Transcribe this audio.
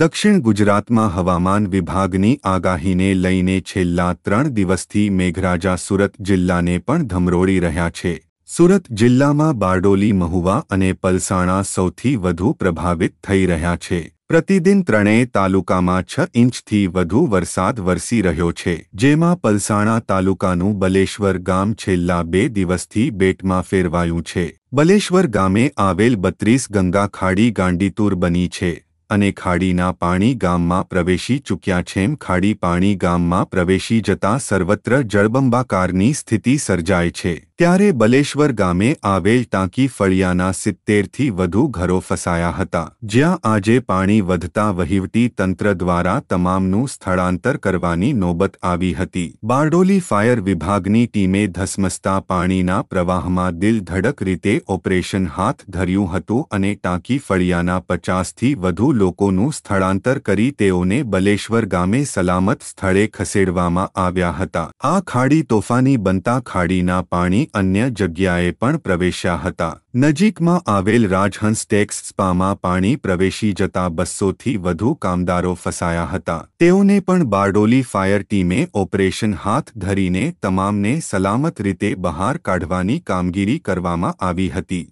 દક્ષિણ ગુજરાતમાં હવામાન વિભાગની આગાહીને લઈને છેલ્લા ત્રણ દિવસથી મેઘરાજા સુરત જિલ્લાને પણ ધમરોળી રહ્યા છે સુરત જિલ્લામાં બારડોલી મહુવા અને પલસાણા સૌથી વધુ પ્રભાવિત થઈ રહ્યા છે પ્રતિદિન ત્રણેય તાલુકામાં છ ઇંચથી વધુ વરસાદ વરસી રહ્યો છે જેમાં પલસાણા તાલુકાનું બલેશ્વર ગામ છેલ્લા બે દિવસથી બેટમાં ફેરવાયું છે બલેશ્વર ગામે આવેલ બત્રીસ ગંગા ખાડી ગાંડીતુર બની છે અને ખાડીના પાણી ગામમાં પ્રવેશી ચૂક્યા છેમ ખાડી પાણી ગામમાં પ્રવેશી જતા સર્વત્ર જળબંબાકારની સ્થિતિ સર્જાય છે ત્યારે બલેશ્વર ગામે આવેલ ટાંકી ફળિયાના સિત્તેરથી વધુ ઘરો ફસાયા હતા જ્યાં આજે પાણી વધતા વહીવટી તંત્ર દ્વારા તમામનું સ્થળાંતર કરવાની નોબત આવી હતી બારડોલી ફાયર વિભાગની ટીમે ધસમસતા પાણીના પ્રવાહમાં દિલધડક રીતે ઓપરેશન હાથ ધર્યું હતું અને ટાંકી ફળિયાના પચાસથી વધુ લોકોનું સ્થળાંતર કરી તેઓને બલેશ્વર ગામે સલામત સ્થળે ખસેડવામાં આવ્યા હતા આ ખાડી તોફાની બનતા ખાડીના પાણી શહેરની અન્ય જગ્યાએ પણ પ્રવેશ્યા હતા નજીકમાં આવેલ રાજહંસ ટેક્સ સ્પામાં પાણી પ્રવેશી જતા બસોથી વધુ કામદારો ફસાયા હતા તેઓને પણ બારડોલી ફાયર ટીમે ઓપરેશન હાથ ધરીને તમામને સલામત રીતે બહાર કાઢવાની કામગીરી કરવામાં આવી હતી